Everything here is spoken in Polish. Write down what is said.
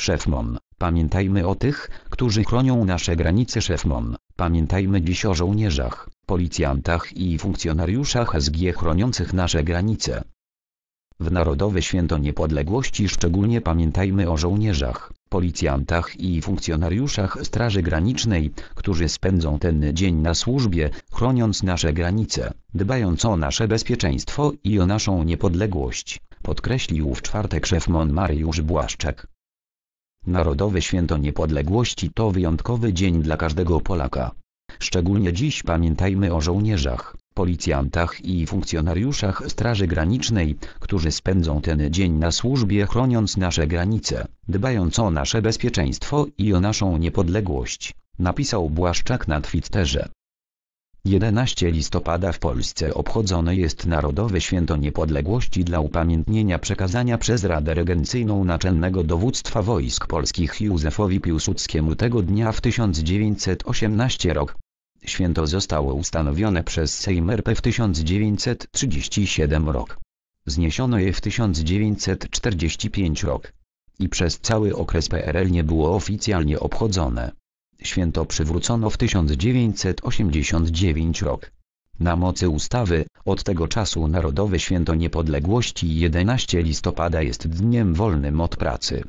Szefmon, pamiętajmy o tych, którzy chronią nasze granice Szefmon, pamiętajmy dziś o żołnierzach, policjantach i funkcjonariuszach SG chroniących nasze granice. W Narodowe Święto Niepodległości szczególnie pamiętajmy o żołnierzach, policjantach i funkcjonariuszach Straży Granicznej, którzy spędzą ten dzień na służbie, chroniąc nasze granice, dbając o nasze bezpieczeństwo i o naszą niepodległość, podkreślił w czwartek szef Mariusz Błaszczak. Narodowe Święto Niepodległości to wyjątkowy dzień dla każdego Polaka. Szczególnie dziś pamiętajmy o żołnierzach, policjantach i funkcjonariuszach Straży Granicznej, którzy spędzą ten dzień na służbie chroniąc nasze granice, dbając o nasze bezpieczeństwo i o naszą niepodległość, napisał Błaszczak na Twitterze. 11 listopada w Polsce obchodzone jest Narodowe Święto Niepodległości dla upamiętnienia przekazania przez Radę Regencyjną Naczelnego Dowództwa Wojsk Polskich Józefowi Piłsudskiemu tego dnia w 1918 rok. Święto zostało ustanowione przez Sejm RP w 1937 rok. Zniesiono je w 1945 rok. I przez cały okres PRL nie było oficjalnie obchodzone. Święto przywrócono w 1989 rok. Na mocy ustawy, od tego czasu Narodowe Święto Niepodległości 11 listopada jest dniem wolnym od pracy.